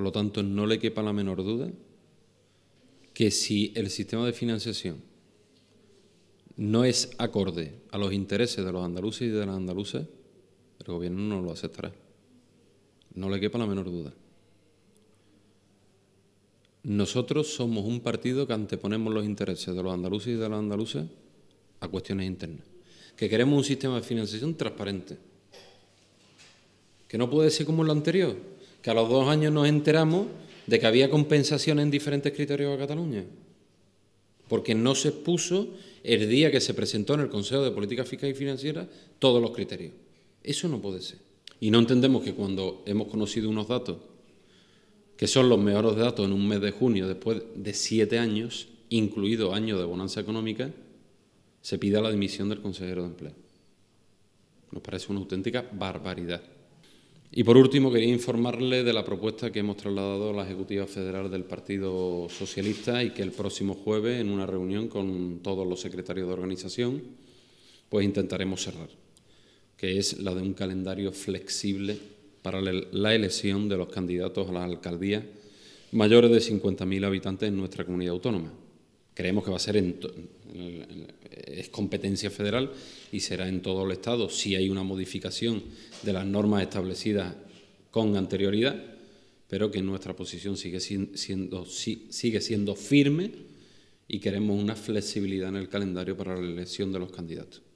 Por lo tanto, no le quepa la menor duda que si el sistema de financiación no es acorde a los intereses de los andaluces y de las andaluces, el gobierno no lo aceptará. No le quepa la menor duda. Nosotros somos un partido que anteponemos los intereses de los andaluces y de las andaluces a cuestiones internas. Que queremos un sistema de financiación transparente. Que no puede ser como el anterior, que a los dos años nos enteramos de que había compensación en diferentes criterios a Cataluña, porque no se expuso el día que se presentó en el Consejo de Política Fiscal y Financiera todos los criterios. Eso no puede ser. Y no entendemos que cuando hemos conocido unos datos, que son los mejores datos en un mes de junio después de siete años, incluido año de bonanza económica, se pida la dimisión del consejero de empleo. Nos parece una auténtica barbaridad. Y por último, quería informarle de la propuesta que hemos trasladado a la Ejecutiva Federal del Partido Socialista y que el próximo jueves, en una reunión con todos los secretarios de organización, pues intentaremos cerrar, que es la de un calendario flexible para la elección de los candidatos a la alcaldía mayores de 50.000 habitantes en nuestra comunidad autónoma. Creemos que va a ser en, en es competencia federal y será en todo el Estado si hay una modificación de las normas establecidas con anterioridad, pero que nuestra posición sigue siendo, sigue siendo firme y queremos una flexibilidad en el calendario para la elección de los candidatos.